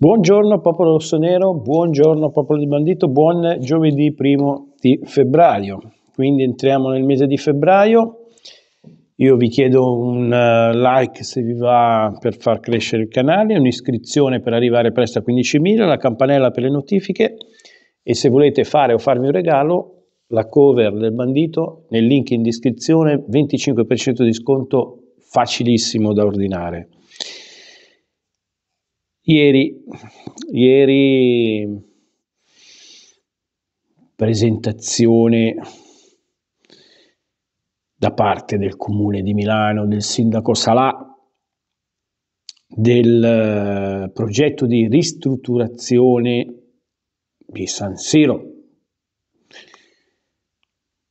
Buongiorno popolo rossonero, buongiorno popolo di bandito, buon giovedì primo di febbraio. Quindi entriamo nel mese di febbraio. Io vi chiedo un eh, like se vi va per far crescere il canale, un'iscrizione per arrivare presto a 15.000, la campanella per le notifiche e se volete fare o farmi un regalo, la cover del bandito nel link in descrizione, 25% di sconto facilissimo da ordinare Ieri, ieri presentazione da parte del comune di Milano, del sindaco Salà, del eh, progetto di ristrutturazione di San Siro.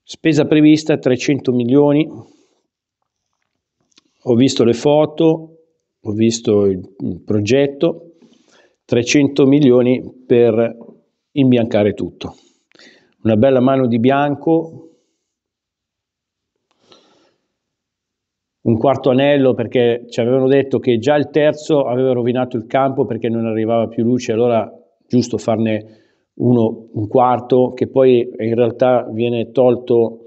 Spesa prevista 300 milioni. Ho visto le foto, ho visto il, il progetto. 300 milioni per imbiancare tutto. Una bella mano di bianco, un quarto anello perché ci avevano detto che già il terzo aveva rovinato il campo perché non arrivava più luce, allora giusto farne uno, un quarto che poi in realtà viene tolto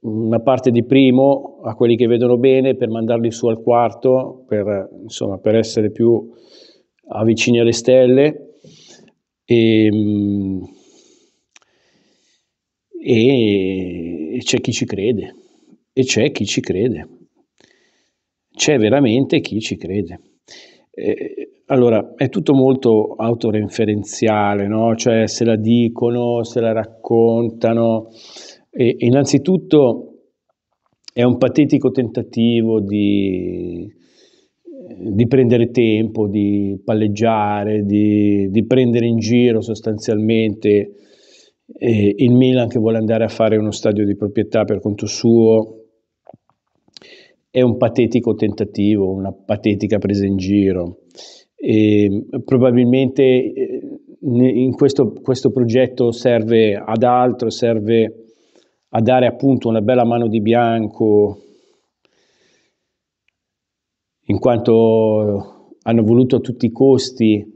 una parte di primo a quelli che vedono bene per mandarli su al quarto, per, insomma, per essere più avvicini alle stelle e, ehm, e, c'è chi ci crede, e c'è chi ci crede, c'è veramente chi ci crede. E, eh, allora, è tutto molto autoreferenziale, no? cioè se la dicono, se la raccontano. E, innanzitutto è un patetico tentativo di, di prendere tempo, di palleggiare, di, di prendere in giro sostanzialmente eh, il Milan che vuole andare a fare uno stadio di proprietà per conto suo. È un patetico tentativo, una patetica presa in giro. E probabilmente eh, in questo, questo progetto serve ad altro, serve a dare appunto una bella mano di bianco in quanto eh, hanno voluto a tutti i costi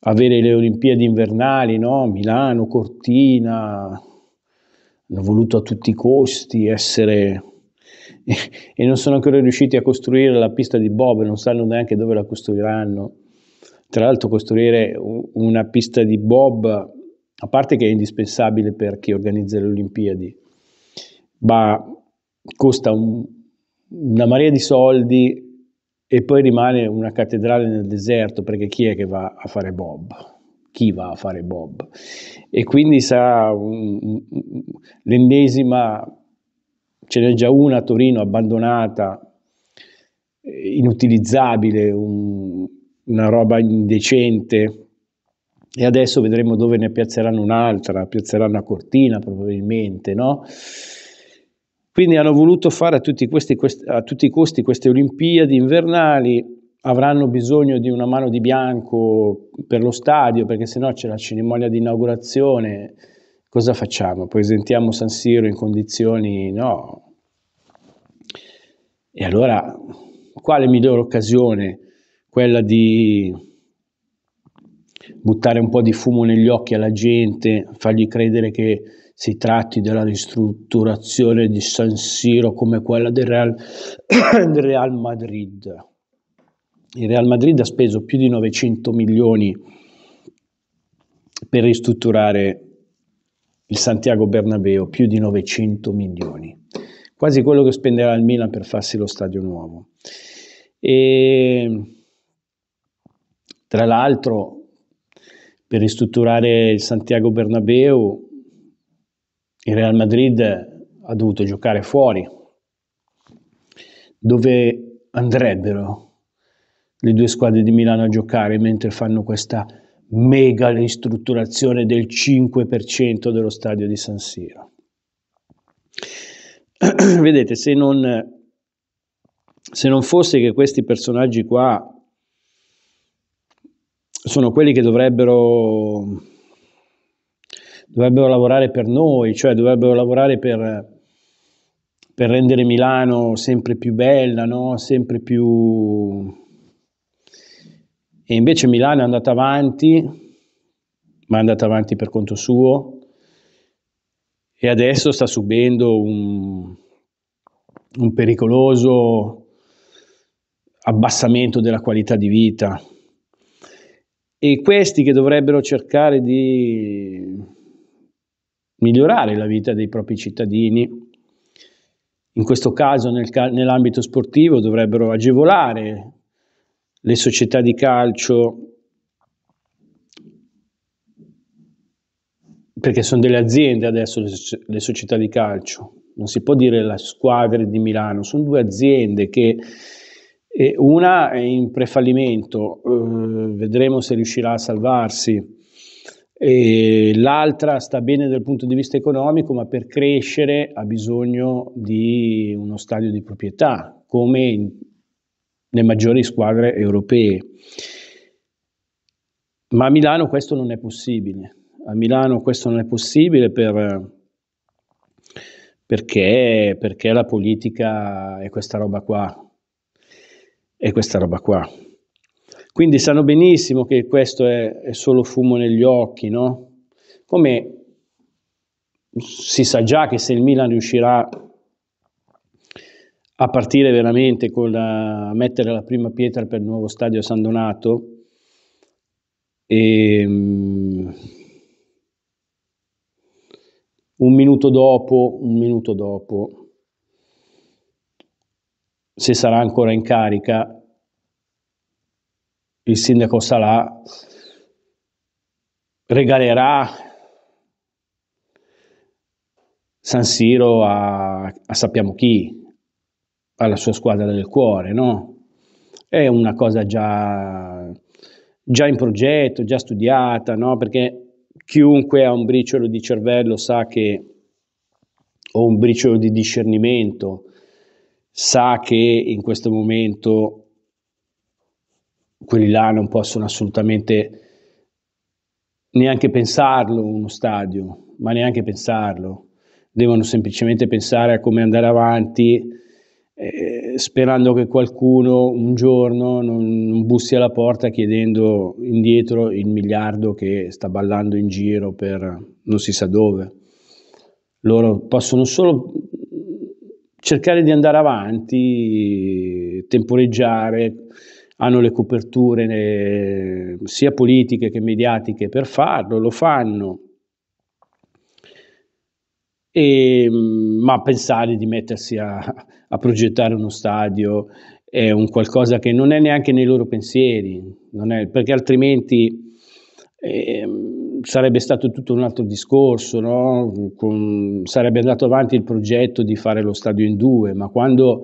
avere le Olimpiadi invernali, no? Milano, Cortina, hanno voluto a tutti i costi essere e non sono ancora riusciti a costruire la pista di Bob, non sanno neanche dove la costruiranno. Tra l'altro costruire una pista di Bob, a parte che è indispensabile per chi organizza le Olimpiadi, ma costa un, una marea di soldi e poi rimane una cattedrale nel deserto perché chi è che va a fare Bob? Chi va a fare Bob? E quindi sarà um, l'ennesima, ce n'è già una a Torino abbandonata, inutilizzabile, un, una roba indecente. E adesso vedremo dove ne piazzeranno un'altra, piazzeranno a Cortina probabilmente, no? Quindi hanno voluto fare a tutti, questi, a tutti i costi queste Olimpiadi invernali, avranno bisogno di una mano di bianco per lo stadio, perché se no c'è la cerimonia di inaugurazione, cosa facciamo? Presentiamo San Siro in condizioni no. E allora, quale migliore occasione? Quella di buttare un po' di fumo negli occhi alla gente, fargli credere che si tratti della ristrutturazione di San Siro come quella del Real, del Real Madrid. Il Real Madrid ha speso più di 900 milioni per ristrutturare il Santiago Bernabeu, più di 900 milioni, quasi quello che spenderà il Milan per farsi lo stadio nuovo. E, tra l'altro, per ristrutturare il Santiago Bernabeu il Real Madrid ha dovuto giocare fuori, dove andrebbero le due squadre di Milano a giocare mentre fanno questa mega ristrutturazione del 5% dello stadio di San Siro. Vedete, se non, se non fosse che questi personaggi qua sono quelli che dovrebbero dovrebbero lavorare per noi, cioè dovrebbero lavorare per, per rendere Milano sempre più bella, no? sempre più... E invece Milano è andata avanti, ma è andata avanti per conto suo, e adesso sta subendo un, un pericoloso abbassamento della qualità di vita. E questi che dovrebbero cercare di migliorare la vita dei propri cittadini. In questo caso nel, nell'ambito sportivo dovrebbero agevolare le società di calcio perché sono delle aziende adesso le società di calcio, non si può dire la squadra di Milano, sono due aziende che una è in prefallimento, eh, vedremo se riuscirà a salvarsi, e l'altra sta bene dal punto di vista economico, ma per crescere ha bisogno di uno stadio di proprietà, come in, le maggiori squadre europee. Ma a Milano questo non è possibile. A Milano questo non è possibile per, perché, perché la politica è questa roba qua. È questa roba qua. Quindi sanno benissimo che questo è, è solo fumo negli occhi, no? Come si sa già che se il Milan riuscirà a partire veramente con la, a mettere la prima pietra per il nuovo stadio San Donato e um, un minuto dopo un minuto dopo se sarà ancora in carica il sindaco Salà regalerà San Siro a, a sappiamo chi, alla sua squadra del cuore, no? È una cosa già, già in progetto, già studiata, no? Perché chiunque ha un briciolo di cervello sa che, o un briciolo di discernimento, sa che in questo momento quelli là non possono assolutamente neanche pensarlo uno stadio, ma neanche pensarlo. Devono semplicemente pensare a come andare avanti, eh, sperando che qualcuno un giorno non, non bussi alla porta chiedendo indietro il miliardo che sta ballando in giro per non si sa dove. Loro possono solo cercare di andare avanti, temporeggiare hanno le coperture eh, sia politiche che mediatiche per farlo, lo fanno. E, mm, ma pensare di mettersi a, a progettare uno stadio è un qualcosa che non è neanche nei loro pensieri, è, perché altrimenti eh, sarebbe stato tutto un altro discorso, no? Con, sarebbe andato avanti il progetto di fare lo stadio in due, ma quando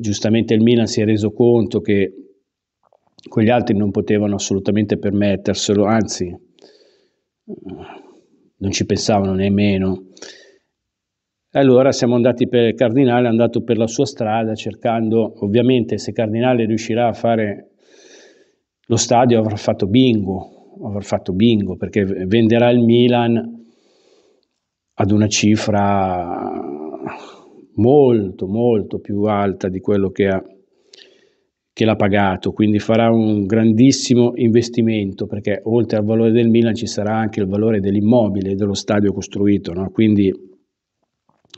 giustamente il Milan si è reso conto che quegli altri non potevano assolutamente permetterselo, anzi eh, non ci pensavano nemmeno. Allora siamo andati per Cardinale, è andato per la sua strada cercando, ovviamente se Cardinale riuscirà a fare lo stadio avrà fatto bingo, avrà fatto bingo perché venderà il Milan ad una cifra molto molto più alta di quello che, ha, che l'ha pagato, quindi farà un grandissimo investimento perché oltre al valore del Milan ci sarà anche il valore dell'immobile e dello stadio costruito, no? quindi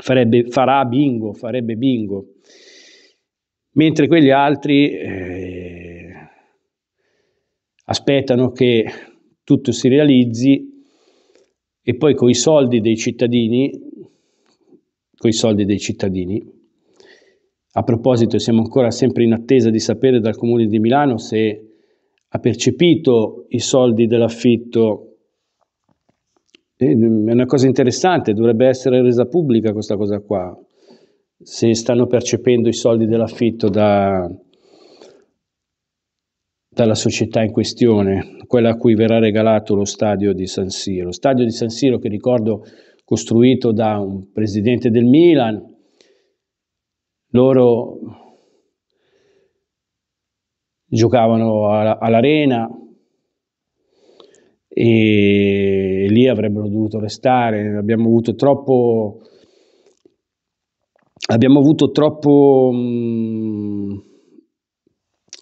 farebbe, farà bingo, farebbe bingo. Mentre quegli altri eh, aspettano che tutto si realizzi e poi con i soldi dei cittadini con i soldi dei cittadini. A proposito, siamo ancora sempre in attesa di sapere dal Comune di Milano se ha percepito i soldi dell'affitto. Eh, è una cosa interessante, dovrebbe essere resa pubblica questa cosa qua, se stanno percependo i soldi dell'affitto da, dalla società in questione, quella a cui verrà regalato lo stadio di San Siro. Stadio di San Siro che ricordo costruito da un presidente del Milan. Loro giocavano all'arena e lì avrebbero dovuto restare. Abbiamo avuto troppo... Abbiamo avuto troppo...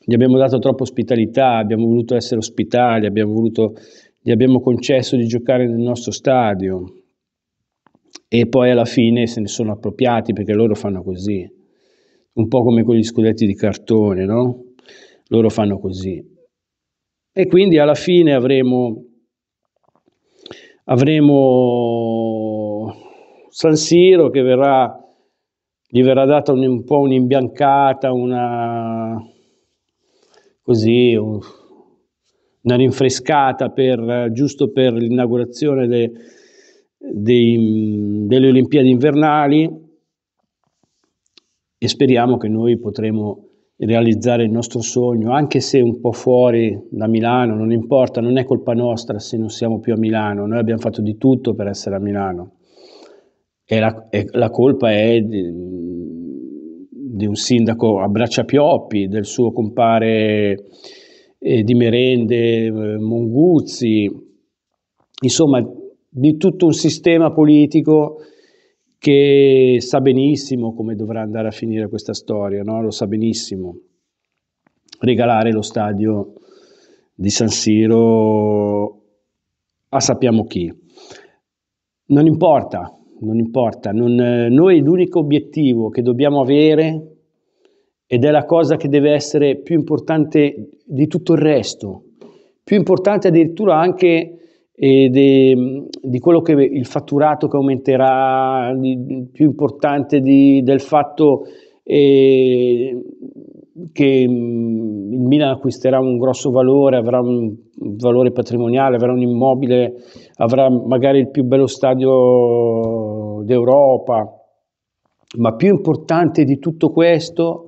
gli abbiamo dato troppa ospitalità, abbiamo voluto essere ospitali, abbiamo voluto, gli abbiamo concesso di giocare nel nostro stadio e poi alla fine se ne sono appropriati perché loro fanno così, un po' come con gli scudetti di cartone, no? Loro fanno così. E quindi alla fine avremo, avremo San Siro che verrà, gli verrà data un, un po' un'imbiancata, una, così, una rinfrescata per, giusto per l'inaugurazione del dei, delle Olimpiadi invernali e speriamo che noi potremo realizzare il nostro sogno, anche se un po' fuori da Milano, non importa, non è colpa nostra se non siamo più a Milano, noi abbiamo fatto di tutto per essere a Milano e la, e la colpa è di, di, un sindaco a Bracciapioppi, del suo compare eh, di merende eh, Monguzzi, insomma di tutto un sistema politico che sa benissimo come dovrà andare a finire questa storia, no? lo sa benissimo. Regalare lo stadio di San Siro a sappiamo chi. Non importa, non importa. Non, noi l'unico obiettivo che dobbiamo avere, ed è la cosa che deve essere più importante di tutto il resto, più importante addirittura anche e de, mm, di quello che il fatturato che aumenterà, di, più importante di, del fatto eh, che mm, il Milan acquisterà un grosso valore, avrà un valore patrimoniale, avrà un immobile, avrà magari il più bello stadio d'Europa, ma più importante di tutto questo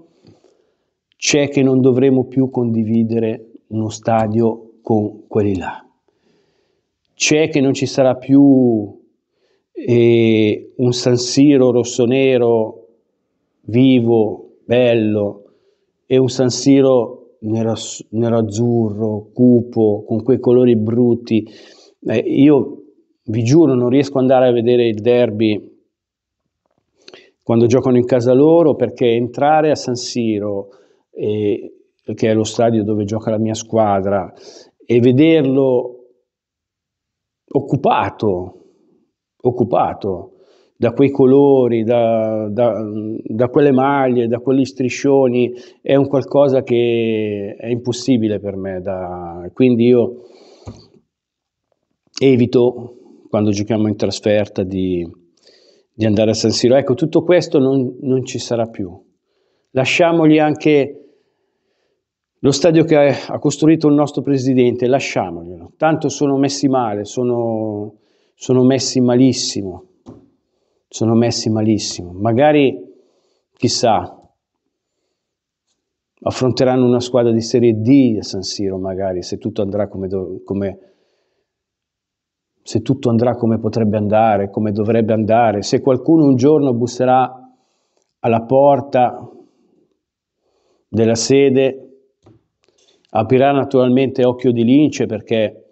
c'è che non dovremo più condividere uno stadio con quelli là c'è che non ci sarà più eh, un San Siro rosso-nero vivo, bello, e un San Siro nero, nero azzurro, cupo, con quei colori brutti. Eh, io vi giuro, non riesco ad andare a vedere il derby quando giocano in casa loro perché entrare a San Siro, eh, che è lo stadio dove gioca la mia squadra, e vederlo occupato, occupato da quei colori, da, da, da, quelle maglie, da quegli striscioni, è un qualcosa che è impossibile per me. Da, quindi io evito, quando giochiamo in trasferta, di, di andare a San Siro. Ecco, tutto questo non, non ci sarà più. Lasciamogli anche lo stadio che ha costruito il nostro presidente, lasciamoglielo. Tanto sono messi male, sono, sono messi malissimo. Sono messi malissimo. Magari, chissà, affronteranno una squadra di Serie D a San Siro, magari, se tutto andrà come, do, come, se tutto andrà come potrebbe andare, come dovrebbe andare. Se qualcuno un giorno busserà alla porta della sede Aprirà naturalmente occhio di lince perché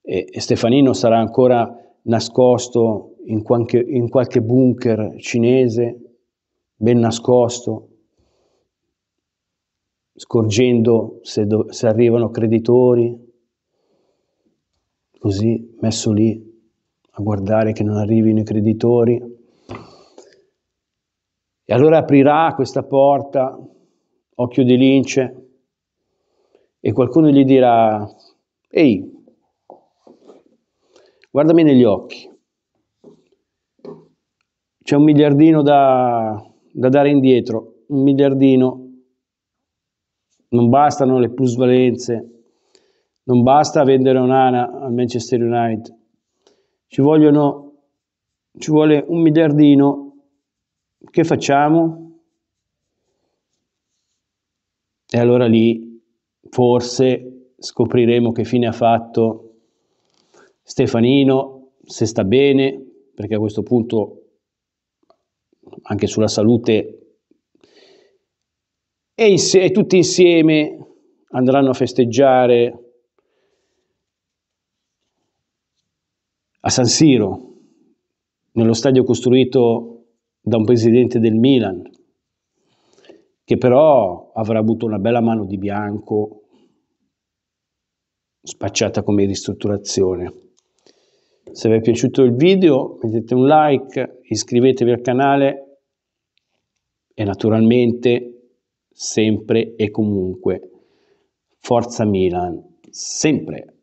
eh, Stefanino sarà ancora nascosto in qualche, in qualche bunker cinese, ben nascosto, scorgendo se, do, se, arrivano creditori, così messo lì a guardare che non arrivino i creditori. E allora aprirà questa porta, occhio di lince, e qualcuno gli dirà, ehi, guardami negli occhi, c'è un miliardino da, da dare indietro, un miliardino, non bastano le plusvalenze, non basta vendere un'ana al Manchester United, ci, vogliono, ci vuole un miliardino, che facciamo? E allora lì forse scopriremo che fine ha fatto Stefanino, se sta bene, perché a questo punto anche sulla salute e, inse- e tutti insieme andranno a festeggiare a San Siro, nello stadio costruito da un presidente del Milan, che però avrà avuto una bella mano di bianco spacciata come ristrutturazione. Se vi è piaciuto il video mettete un like, iscrivetevi al canale e naturalmente sempre e comunque Forza Milan, sempre!